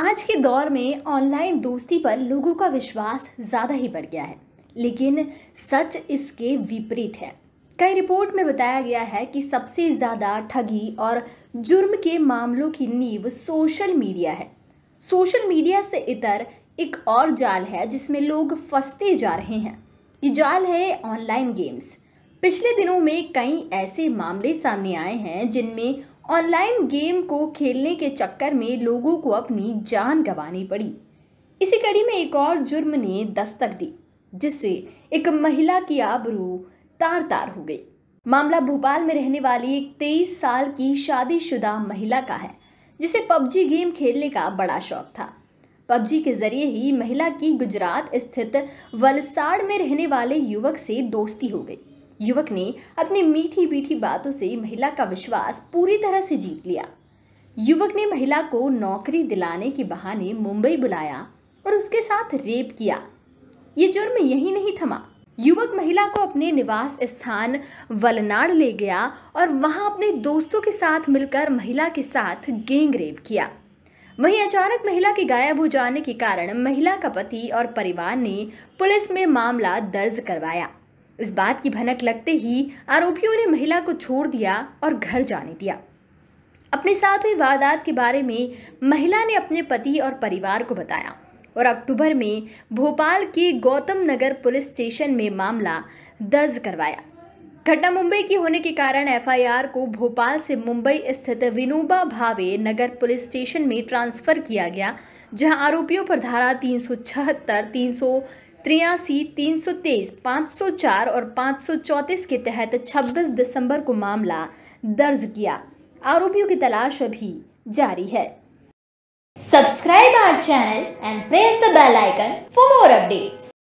आज के दौर में ऑनलाइन दोस्ती पर लोगों का विश्वास ज़्यादा ही बढ़ गया है लेकिन सच इसके विपरीत है कई रिपोर्ट में बताया गया है कि सबसे ज़्यादा ठगी और जुर्म के मामलों की नींव सोशल मीडिया है सोशल मीडिया से इतर एक और जाल है जिसमें लोग फंसते जा रहे हैं ये जाल है ऑनलाइन गेम्स पिछले दिनों में कई ऐसे मामले सामने आए हैं जिनमें ऑनलाइन गेम को खेलने के चक्कर में लोगों को अपनी जान गंवानी पड़ी इसी कड़ी में एक और जुर्म ने दस्तक दी जिससे एक महिला की आबरू तार तार हो गई मामला भोपाल में रहने वाली एक तेईस साल की शादीशुदा महिला का है जिसे पबजी गेम खेलने का बड़ा शौक था पबजी के जरिए ही महिला की गुजरात स्थित वलसाड़ में रहने वाले युवक से दोस्ती हो गई युवक ने अपनी मीठी मीठी बातों से महिला का विश्वास पूरी तरह से जीत लिया युवक ने महिला को नौकरी दिलाने के बहाने मुंबई बुलाया और उसके साथ रेप किया ये जुर्म यही नहीं थमा युवक महिला को अपने निवास स्थान वलनाड ले गया और वहां अपने दोस्तों के साथ मिलकर महिला के साथ गेंग रेप किया वहीं अचानक महिला के गायब हो जाने के कारण महिला का पति और परिवार ने पुलिस में मामला दर्ज करवाया इस बात की भनक लगते ही आरोपियों ने महिला को छोड़ दिया और घर जाने दिया अपने साथ हुई वारदात के बारे में महिला ने अपने पति और परिवार को बताया और अक्टूबर में भोपाल के गौतम नगर पुलिस स्टेशन में मामला दर्ज करवाया घटना मुंबई की होने के कारण एफआईआर को भोपाल से मुंबई स्थित विनोबा भावे नगर पुलिस स्टेशन में ट्रांसफ़र किया गया जहां आरोपियों पर धारा तीन सौ त्रियासी तीन सौ तेईस पाँच सौ चार और पाँच सौ चौंतीस के तहत छब्बीस दिसंबर को मामला दर्ज किया आरोपियों की तलाश अभी जारी है subscribe our channel and press the bell icon for more updates